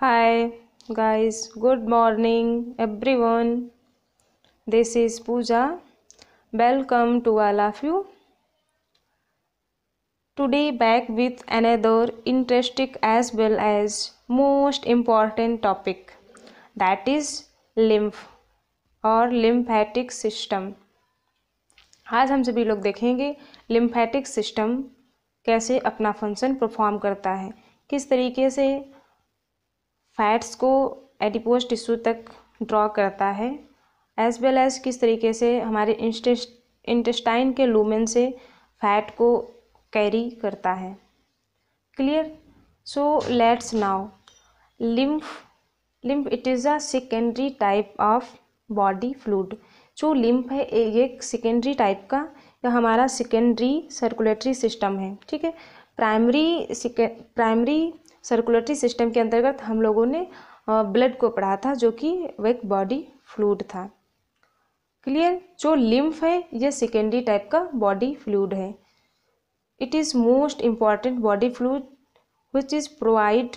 hi guys good morning everyone this is Pooja welcome to all of you today back with another interesting as well as most important topic that is lymph और lymphatic system आज हम सभी लोग देखेंगे lymphatic system कैसे अपना function perform करता है किस तरीके से फैट्स को एडिपोज टिश्यू तक ड्रॉ करता है एज वेल एज किस तरीके से हमारे इंटेस्टाइन के लूमेन से फैट को कैरी करता है clear so let's now lymph lymph it is a secondary type of body fluid जो लिम्फ है एक सेकेंडरी टाइप का यह हमारा सेकेंडरी सर्कुलेटरी सिस्टम है ठीक है प्राइमरी प्राइमरी सर्कुलेटरी सिस्टम के अंतर्गत हम लोगों ने ब्लड को पढ़ा था जो कि वह एक बॉडी फ्लूड था क्लियर जो लिम्फ है यह सेकेंडरी टाइप का बॉडी फ्लूड है it is most important body fluid which is provide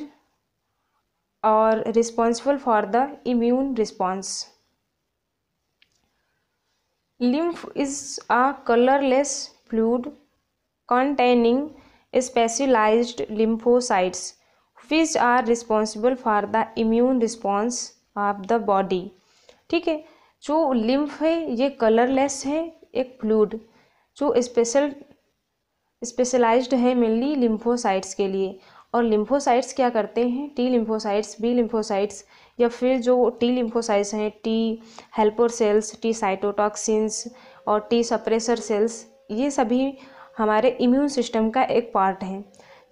और responsible for the immune response lymph is a colourless fluid containing specialised lymphocytes which are responsible for the immune response of the body ठीक है जो lymph है ये colourless है एक fluid जो special specialised है मेनली लिम्फोसाइट्स के लिए और लिम्फोसाइट्स क्या करते हैं टी लिम्फोसाइट्स बी लिम्फोसाइट्स या फिर जो टी लिम्फोसाइट्स हैं T helper cells T cytotoxins और टी सप्रेसर सेल्स ये सभी हमारे इम्यून सिस्टम का एक पार्ट है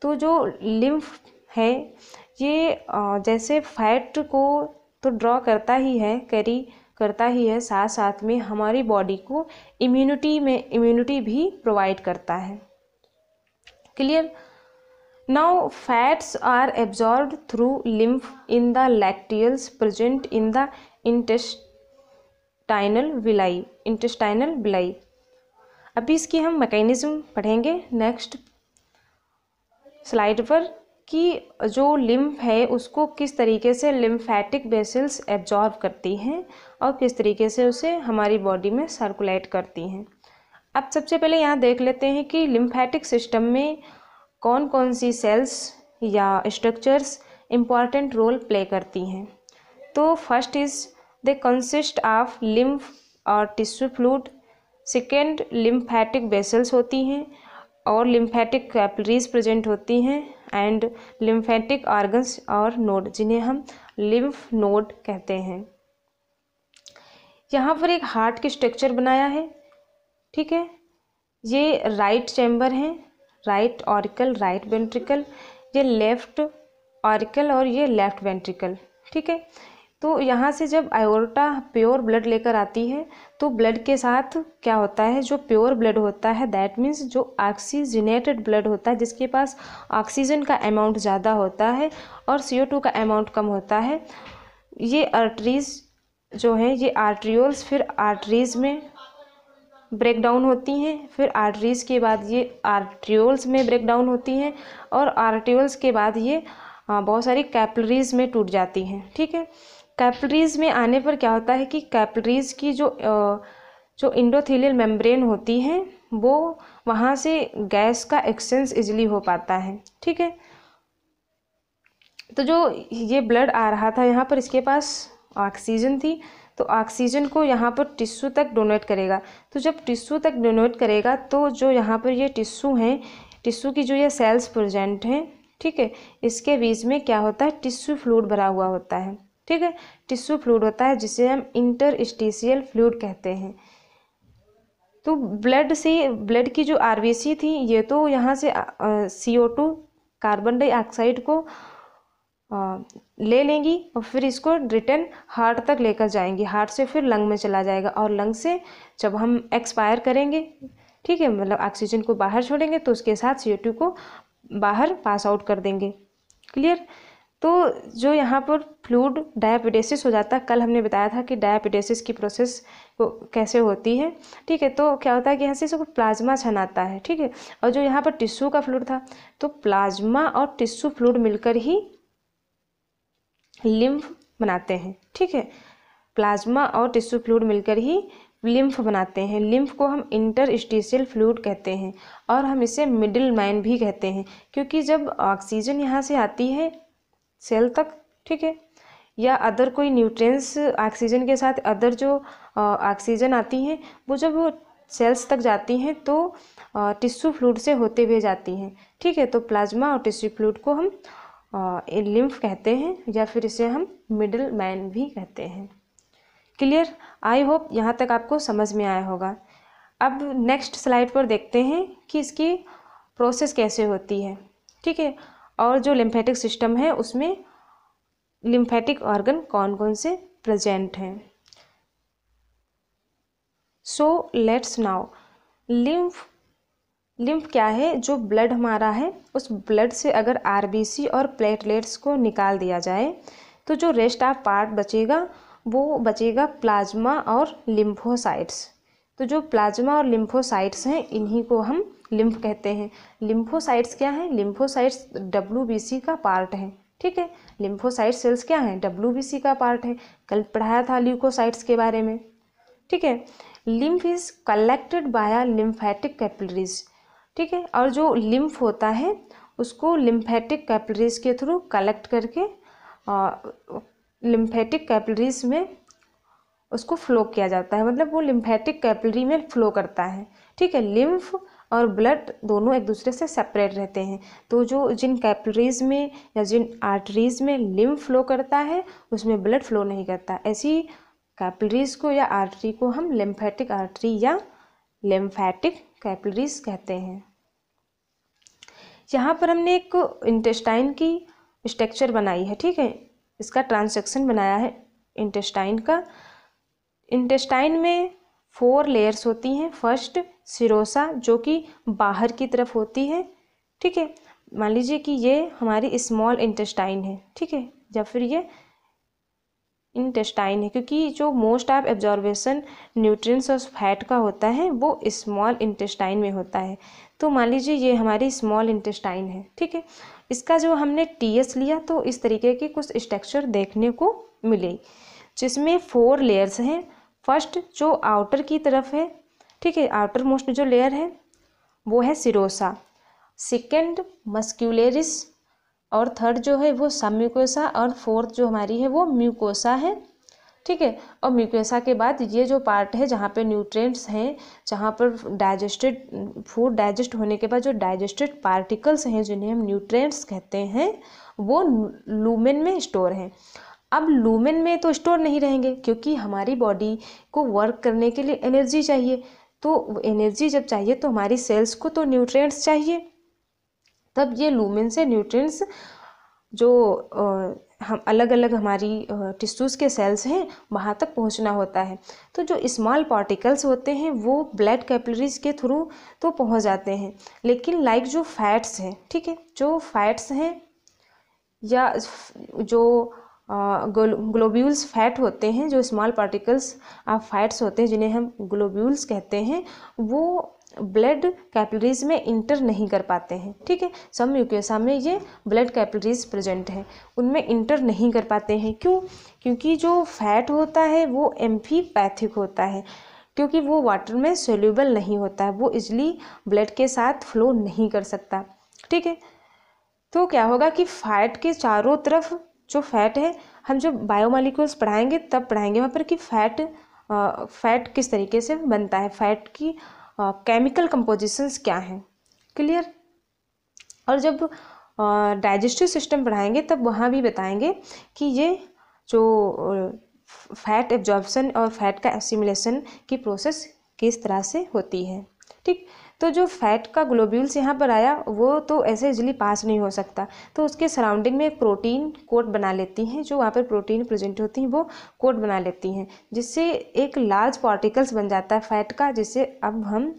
तो जो लिम्फ है ये जैसे फैट को तो ड्रॉ करता ही है कैरी करता ही है साथ साथ में हमारी बॉडी को इम्यूनिटी में इम्यूनिटी भी प्रोवाइड करता है clear now fats are absorb through lymph in the lacteals present in the intestinal villi intestinal villi अभी इसकी हम मैकेनिज्म पढ़ेंगे नेक्स्ट स्लाइड पर कि जो लिम्फ है उसको किस तरीके से लिम्फैटिक बेसल्स एब्जॉर्ब करती हैं और किस तरीके से उसे हमारी बॉडी में सर्कुलेट करती हैं अब सबसे पहले यहाँ देख लेते हैं कि लिम्फैटिक सिस्टम में कौन कौन सी सेल्स या स्ट्रक्चर्स इम्पॉर्टेंट रोल प्ले करती हैं तो first is they consist of lymph और tissue fluid second lymphatic vessels होती हैं और लिम्फेटिक कैपलरीज प्रेजेंट होती हैं एंड लिम्फेटिक ऑर्गन्स और नोड जिन्हें हम लिम्फ नोड कहते हैं यहाँ पर एक हार्ट की स्ट्रक्चर बनाया है ठीक है ये राइट चैम्बर है राइट ऑरिकल राइट वेंट्रिकल ये लेफ्ट ऑरिकल और ये लेफ्ट वेंट्रिकल ठीक है तो यहाँ से जब आयोरटा प्योर ब्लड लेकर आती है तो ब्लड के साथ क्या होता है जो प्योर ब्लड होता है दैट मीन्स जो ऑक्सीजनेटेड ब्लड होता है जिसके पास ऑक्सीजन का अमाउंट ज़्यादा होता है और सी का अमाउंट कम होता है ये आर्टरीज जो हैं ये आर्ट्रियोल्स फिर आर्टरीज में ब्रेक डाउन होती हैं फिर आर्टरीज के बाद ये आर्ट्रियोल्स में ब्रेक डाउन होती हैं और आर्ट्रियोल्स के बाद ये हाँ, बहुत सारी कैपलरीज में टूट जाती हैं ठीक है कैपलरीज में आने पर क्या होता है कि कैपलरीज़ की जो जो इंडोथीलियल मेम्ब्रेन होती है वो वहाँ से गैस का एक्सचेंज इजिली हो पाता है ठीक है तो जो ये ब्लड आ रहा था यहाँ पर इसके पास ऑक्सीजन थी तो ऑक्सीजन को यहाँ पर टिश्यू तक डोनेट करेगा तो जब टिश्यू तक डोनेट करेगा तो जो यहाँ पर ये टिश्यू हैं टिश्यू की जो ये सेल्स प्रजेंट हैं ठीक है इसके बीच में क्या होता है टिश्यू फ्लूड भरा हुआ होता है ठीक है टिश्यू फ्लूड होता है जिसे हम इंटरस्टिशियल फ्लूड कहते हैं तो ब्लड से ब्लड की जो आर थी ये तो यहाँ से C O two carbon dioxide को आ, ले लेंगी और फिर इसको रिटर्न हार्ट तक लेकर जाएंगी हार्ट से फिर लंग में चला जाएगा और लंग से जब हम एक्सपायर करेंगे ठीक है मतलब ऑक्सीजन को बाहर छोड़ेंगे तो उसके साथ सी को बाहर पास आउट कर देंगे क्लियर तो जो यहाँ पर फ्लूड डायबिटेसिस हो जाता है कल हमने बताया था कि डायबिटेसिस की प्रोसेस को कैसे होती है ठीक है तो क्या होता है कि यहाँ से इसको प्लाज्मा छनाता है ठीक है और जो यहाँ पर टिश्यू का फ्लूड था तो प्लाज्मा और टिश्यू फ्लूड मिलकर ही लिम्फ बनाते हैं ठीक है प्लाज्मा और टिश्यू फ्लूड मिलकर ही लिम्फ बनाते हैं लिम्फ को हम इंटर स्टीशियल फ्लूड कहते हैं और हम इसे मिडिल मैन भी कहते हैं क्योंकि जब ऑक्सीजन यहाँ से आती है सेल तक ठीक है या अदर कोई न्यूट्रिएंट्स ऑक्सीजन के साथ अदर जो ऑक्सीजन आती हैं वो जब वो सेल्स तक जाती हैं तो टिश्यू फ्लूड से होते हुए जाती हैं ठीक है तो प्लाज्मा और टिश्यू फ्लूड को हम लिम्फ कहते हैं या फिर इसे हम मिडिल मैन भी कहते हैं क्लियर आई होप यहाँ तक आपको समझ में आया होगा अब नेक्स्ट स्लाइड पर देखते हैं कि इसकी प्रोसेस कैसे होती है ठीक है और जो लिम्फेटिक सिस्टम है उसमें लिम्फेटिक ऑर्गन कौन कौन से प्रेजेंट हैं so let's now lymph lymph क्या है जो ब्लड हमारा है उस ब्लड से अगर आर और प्लेटलेट्स को निकाल दिया जाए तो जो रेस्ट ऑफ पार्ट बचेगा वो बचेगा प्लाज्मा और लिम्फोसाइट्स तो जो प्लाज्मा और लिम्फोसाइट्स हैं इन्हीं को हम लिम्फ कहते हैं लिम्फोसाइट्स क्या हैं लिम्फोसाइट्स डब्ल्यू का पार्ट है ठीक है लिम्फोसाइट सेल्स क्या हैं डब्ल्यू का पार्ट है कल पढ़ाया था ल्यूकोसाइट्स के बारे में ठीक है lymph is collected by lymphatic capillaries ठीक है और जो लिम्फ होता है उसको लिम्फेटिक कैपिलरीज के थ्रू कलेक्ट करके लिम्फेटिक कैपिलरीज में उसको फ्लो किया जाता है मतलब वो लिम्फेटिक कैपिलरी में फ्लो करता है ठीक है लिम्फ और ब्लड दोनों एक दूसरे से सेपरेट रहते हैं तो जो जिन कैपलरीज में या जिन आर्टरीज में लिम फ्लो करता है उसमें ब्लड फ्लो नहीं करता ऐसी कैपलरीज को या आर्टरी को हम लिम्फेटिक आर्टरी या लिम्फेटिक कैपलरीज कहते हैं यहाँ पर हमने एक इंटेस्टाइन की स्ट्रक्चर बनाई है ठीक है इसका ट्रांसेक्शन बनाया है इंटेस्टाइन का इंटेस्टाइन में फोर लेयर्स होती हैं फर्स्ट सिरोसा जो कि बाहर की तरफ होती है ठीक है मान लीजिए कि ये हमारी स्मॉल इंटेस्टाइन है ठीक है या फिर ये इंटेस्टाइन है क्योंकि जो मोस्ट ऑफ एब्जॉर्बेशन न्यूट्रिएंट्स और फैट का होता है वो स्मॉल इंटेस्टाइन में होता है तो मान लीजिए ये हमारी स्मॉल इंटेस्टाइन है ठीक है इसका जो हमने टी एस लिया तो इस तरीके की कुछ स्ट्रक्चर देखने को मिले जिसमें फोर लेयर्स हैं फर्स्ट जो आउटर की तरफ है ठीक है आउटर मोस्ट जो लेयर है वो है सिरोसा सेकेंड मस्क्यूलेरिस और थर्ड जो है वो सम्यूकोसा और फोर्थ जो हमारी है वो म्यूकोसा है ठीक है और म्यूकोसा के बाद ये जो पार्ट है जहाँ पे न्यूट्रिएंट्स हैं जहाँ पर डाइजेस्टेड फूड डाइजेस्ट होने के बाद जो डाइजेस्टेड पार्टिकल्स हैं जिन्हें हम न्यूट्रिएंट्स कहते हैं वो लूमेन में स्टोर हैं अब लूमेन में तो स्टोर नहीं रहेंगे क्योंकि हमारी बॉडी को वर्क करने के लिए एनर्जी चाहिए तो एनर्जी जब चाहिए तो हमारी सेल्स को तो न्यूट्रिएंट्स चाहिए तब ये लूमिन से न्यूट्रिएंट्स जो हम अलग अलग हमारी टिश्यूज़ के सेल्स हैं वहाँ तक पहुँचना होता है तो जो स्मॉल पार्टिकल्स होते हैं वो ब्लड कैपिलरीज के थ्रू तो पहुँच जाते हैं लेकिन लाइक जो फैट्स हैं ठीक है जो फैट्स हैं या जो ग्लोब्यूल्स फैट होते हैं जो स्मॉल पार्टिकल्स ऑफ फैट्स होते हैं जिन्हें हम ग्लोब्यूल्स कहते हैं वो ब्लड कैपिलरीज में इंटर नहीं कर पाते हैं ठीक है सब यूक्योसा में ये ब्लड कैपिलरीज प्रेजेंट हैं उनमें इंटर नहीं कर पाते हैं क्यों क्योंकि जो फैट होता है वो एम्फीपैथिक होता है क्योंकि वो वाटर में सोल्यूबल नहीं होता है वो इजली ब्लड के साथ फ्लो नहीं कर सकता ठीक है तो क्या होगा कि फैट के चारों तरफ जो फैट है हम जब बायोमालिक्यूल्स पढ़ाएंगे तब पढ़ाएंगे वहाँ पर कि फैट फैट किस तरीके से बनता है फैट की केमिकल कंपोजिशंस क्या हैं क्लियर और जब डाइजेस्टिव सिस्टम पढ़ाएंगे तब वहाँ भी बताएंगे कि ये जो फैट एब्जॉर्बसन और फैट का एसिमुलेशन की प्रोसेस किस तरह से होती है ठीक तो जो फैट का ग्लोब्यूल्स यहाँ पर आया वो तो ऐसे इजली पास नहीं हो सकता तो उसके सराउंडिंग में एक प्रोटीन कोट बना लेती हैं जो वहाँ पर प्रोटीन प्रेजेंट होती हैं वो कोट बना लेती हैं जिससे एक लार्ज पार्टिकल्स बन जाता है फैट का जिसे अब हम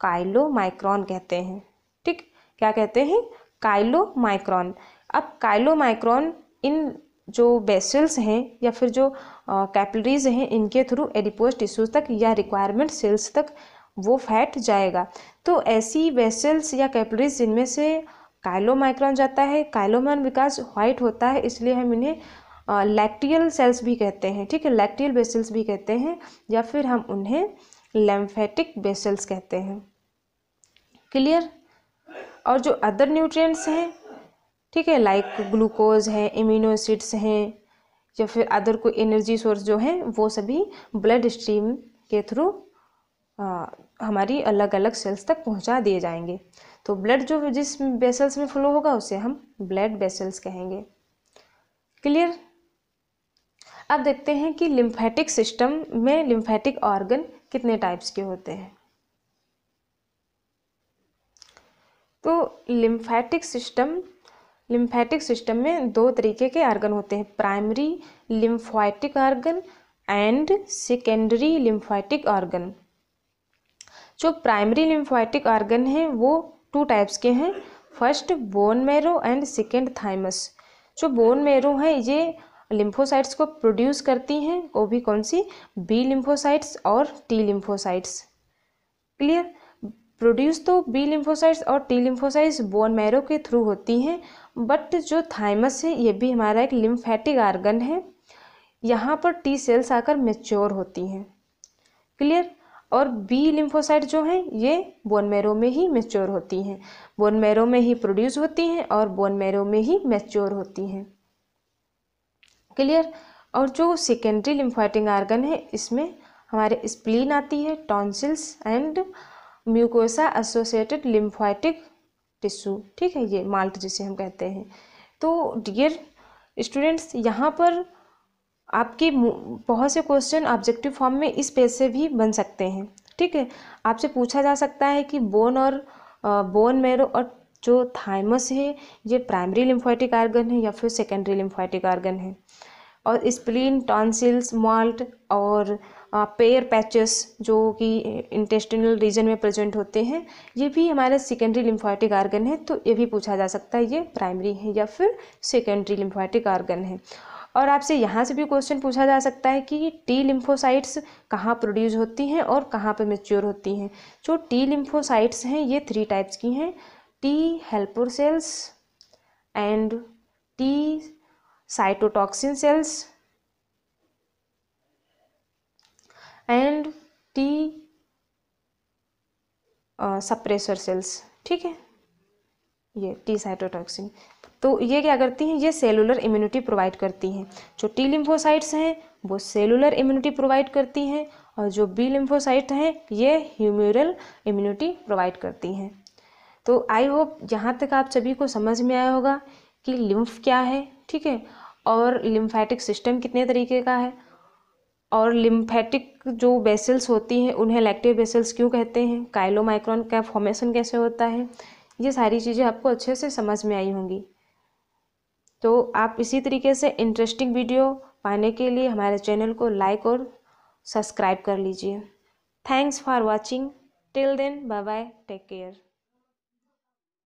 काइलो माइक्रॉन कहते हैं ठीक क्या कहते हैं काइलो माइक्रॉन अब काइलो माइक्रॉन इन जो बेसल्स हैं या फिर जो कैपलरीज हैं इनके थ्रू एडिपोज टिश्यूज तक या रिक्वायरमेंट सेल्स तक वो फैट जाएगा तो ऐसी वेसल्स या कैपलरीज जिनमें से काइलोमाइक्रॉन जाता है काइलोमान विकास वाइट होता है इसलिए हम इन्हें लैक्टियल सेल्स भी कहते हैं ठीक है लैक्टियल बेसल्स भी कहते हैं या फिर हम उन्हें लैम्फेटिक बेसल्स कहते हैं क्लियर और जो अदर न्यूट्रिएंट्स हैं ठीक है लाइक ग्लूकोज है इम्यूनोसिड्स हैं या फिर अदर कोई एनर्जी सोर्स जो है वो सभी ब्लड स्ट्रीम के थ्रू हमारी अलग अलग सेल्स तक पहुंचा दिए जाएंगे तो ब्लड जो जिस बेसल्स में फ्लो होगा उसे हम ब्लड बेसल्स कहेंगे क्लियर अब देखते हैं कि लिम्फेटिक सिस्टम में लिम्फेटिक ऑर्गन कितने टाइप्स के होते हैं तो लिम्फेटिक सिस्टम लिम्फेटिक सिस्टम में दो तरीके के ऑर्गन होते हैं primary lymphatic organ and secondary lymphatic organ जो प्राइमरी लिम्फोटिक ऑर्गन है वो टू टाइप्स के हैं first bone marrow and second thymus जो बोन मेरो है ये लिम्फोसाइट्स को प्रोड्यूस करती हैं वो भी कौन सी बी लिम्फोसाइट्स और टी लिम्फोसाइट्स क्लियर प्रोड्यूस तो बी लिम्फोसाइट्स और टी लिम्फोसाइट्स बोन मैरो के थ्रू होती हैं बट जो थाइमस है ये भी हमारा एक लिम्फेटिक आर्गन है यहाँ पर टी सेल्स आकर मेच्योर होती हैं क्लियर और बी लिम्फोसाइट जो हैं ये बोन मैरो में ही मेच्योर होती हैं बोन मैरो में ही प्रोड्यूस होती हैं और बोन मैरो में ही मेच्योर होती हैं क्लियर और जो सेकेंडरी लिम्फाइटिंग आर्गन है इसमें हमारे स्प्लीन आती है tonsils and mucosa associated lymphatic tissue ठीक है ये माल्ट जिसे हम कहते हैं तो डियर स्टूडेंट्स यहाँ पर आपके बहुत से क्वेश्चन ऑब्जेक्टिव फॉर्म में इस पेज से भी बन सकते हैं ठीक है आपसे पूछा जा सकता है कि बोन और बोन मेरो और जो थाइमस है ये प्राइमरी लिम्फोइटिक आर्गन है या फिर सेकेंडरी लिम्फोइटिक आर्गन है और स्प्लीन टॉन्सिल्स मॉल्ट और पेयर पैचेस जो कि इंटेस्टिनल रीजन में प्रेजेंट होते हैं ये भी हमारे सेकेंडरी लिम्फोइटिक आर्गन है तो ये भी पूछा जा सकता है ये प्राइमरी है या फिर सेकेंडरी लिम्फोइटिक आर्गन है और आपसे यहाँ से भी क्वेश्चन पूछा जा सकता है कि टी लिम्फोसाइट्स कहाँ प्रोड्यूस होती हैं और कहाँ पर मेच्योर होती हैं जो टी लिम्फोसाइट्स हैं ये थ्री टाइप्स की हैं T helper cells and T cytotoxin cells and T suppressor cells ठीक है ये टी साइटोटॉक्सिन तो ये क्या करती हैं ये सेलुलर इम्यूनिटी प्रोवाइड करती हैं जो टी लिम्फोसाइट्स हैं वो सेलुलर इम्यूनिटी प्रोवाइड करती हैं और जो बी लिम्फोसाइट हैं ये ह्यूमरल इम्यूनिटी प्रोवाइड करती हैं तो आई होप यहाँ तक आप सभी को समझ में आया होगा कि लिम्फ क्या है ठीक है और लिम्फैटिक सिस्टम कितने तरीके का है और लिम्फैटिक जो बेसल्स होती हैं उन्हें लैक्टिव बेसल्स क्यों कहते हैं काइलोमाइक्रॉन का फॉर्मेशन कैसे होता है ये सारी चीज़ें आपको अच्छे से समझ में आई होंगी तो आप इसी तरीके से इंटरेस्टिंग वीडियो पाने के लिए हमारे चैनल को लाइक और सब्सक्राइब कर लीजिए thanks for watching till then bye bye take care